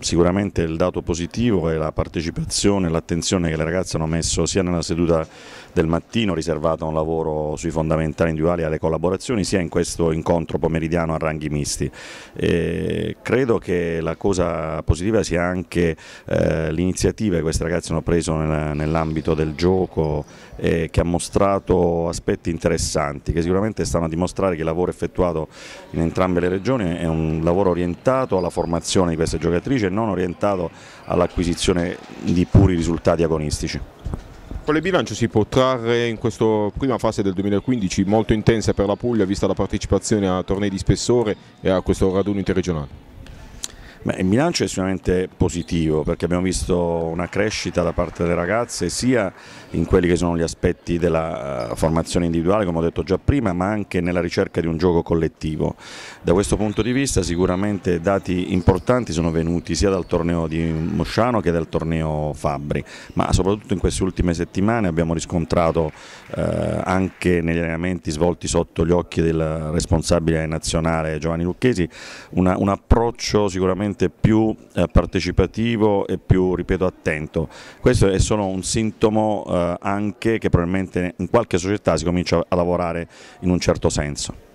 Sicuramente il dato positivo è la partecipazione e l'attenzione che le ragazze hanno messo sia nella seduta del mattino riservata a un lavoro sui fondamentali individuali e alle collaborazioni sia in questo incontro pomeridiano a ranghi misti. E credo che la cosa positiva sia anche eh, l'iniziativa che queste ragazze hanno preso nell'ambito del gioco eh, che ha mostrato aspetti interessanti che sicuramente stanno a dimostrare che il lavoro effettuato in entrambe le regioni è un lavoro orientato alla formazione di queste giocatrici e non orientato all'acquisizione di puri risultati agonistici. Quale bilancio si può trarre in questa prima fase del 2015 molto intensa per la Puglia vista la partecipazione a tornei di spessore e a questo raduno interregionale? Beh, il bilancio è sicuramente positivo perché abbiamo visto una crescita da parte delle ragazze sia in quelli che sono gli aspetti della eh, formazione individuale come ho detto già prima ma anche nella ricerca di un gioco collettivo. Da questo punto di vista sicuramente dati importanti sono venuti sia dal torneo di Mosciano che dal torneo Fabbri ma soprattutto in queste ultime settimane abbiamo riscontrato eh, anche negli allenamenti svolti sotto gli occhi del responsabile nazionale Giovanni Lucchesi una, un approccio sicuramente sicuramente più eh, partecipativo e più, ripeto, attento. Questo è solo un sintomo eh, anche che probabilmente in qualche società si comincia a lavorare in un certo senso.